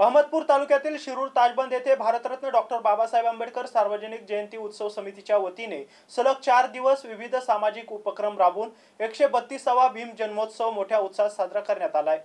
अहमदपूर तालुक्यातील शिरूर ताजबंद येथे भारतरत्न डॉक्टर बाबासाहेब आंबेडकर सार्वजनिक जयंती उत्सव समितीच्या वतीने सलग चार दिवस विविध सामाजिक उपक्रम राबवून एकशे बत्तीसावा भीम जन्मोत्सव मोठ्या उत्साहात साजरा करण्यात आलाय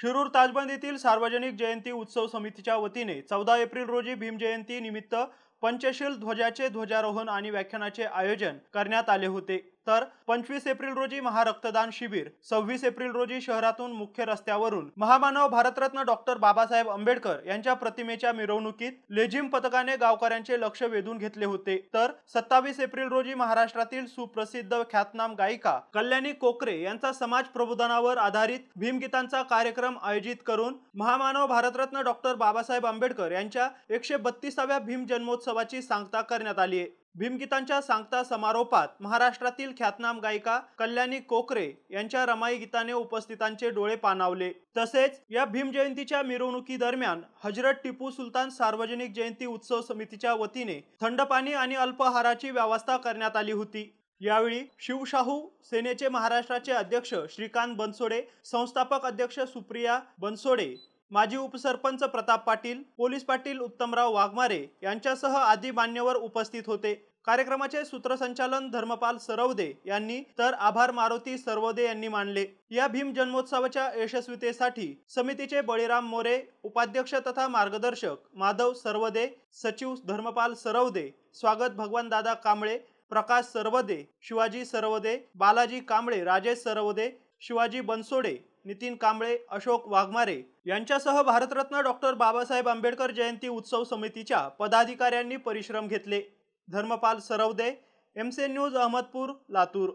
शिरूर ताजबंद येथील सार्वजनिक जयंती उत्सव समितीच्या वतीने चौदा एप्रिल रोजी भीम जयंती निमित्त पंचशील ध्वजाचे ध्वजारोहण आणि व्याख्यानाचे आयोजन करण्यात आले होते तर पंचवीस एप्रिल रोजी महारक्तदान शिबिर सव्वीस एप्रिल रोजी शहरातून मुख्य रस्त्यावरून महामानव भारतरत्न डॉक्टर बाबासाहेब आंबेडकर यांच्या प्रतिमेच्या मिरवणुकीत लेझिम पथकाने गावकऱ्यांचे लक्ष वेधून घेतले होते तर सत्तावीस एप्रिल रोजी महाराष्ट्रातील सुप्रसिद्ध ख्यातनाम गायिका कल्याणी कोकरे यांचा समाज प्रबोधनावर आधारित भीमगीतांचा कार्यक्रम आयोजित करून महामानव भारतरत्न डॉक्टर बाबासाहेब आंबेडकर यांच्या एकशे बत्तीसाव्या भीम जन्मोत्सवाची सांगता करण्यात आली आहे भीमगीतांच्या सांगता समारोपात महाराष्ट्रातील ख्यातनाम गायिका कल्याणी कोकरे यांच्या रमाई गीताने उपस्थितांचे डोळे पाणावले तसेच या भीमजयंतीच्या जयंतीच्या दरम्यान हजरत टिपू सुलतान सार्वजनिक जयंती उत्सव समितीच्या वतीने थंड पाणी आणि अल्पहाराची व्यवस्था करण्यात आली होती यावेळी शिवशाहू सेनेचे महाराष्ट्राचे अध्यक्ष श्रीकांत बनसोडे संस्थापक अध्यक्ष सुप्रिया बनसोडे माजी उपसरपंच प्रताप पाटील पोलीस पाटील उत्तमराव वाघमारे यांच्यासह आदी मान्यवर उपस्थित होते कार्यक्रमाचे सूत्रसंचालन धर्मपाल सरवदे यांनी तर आभार मारुती सरवदे यांनी मानले या भीम जन्मोत्सवाच्या यशस्वीतेसाठी समितीचे बळीराम मोरे उपाध्यक्ष तथा मार्गदर्शक माधव सरवदे सचिव धर्मपाल सरवदे स्वागत भगवान दादा कांबळे प्रकाश सरवदे शिवाजी सरवदे बालाजी कांबळे राजेश सरवदे शिवाजी बनसोडे नितीन कांबळे अशोक वाघमारे यांच्यासह भारतरत्न डॉक्टर बाबासाहेब आंबेडकर जयंती उत्सव समितीच्या पदाधिकाऱ्यांनी परिश्रम घेतले धर्मपाल सरवदे एमसे न्यूज अहमदपूर लातूर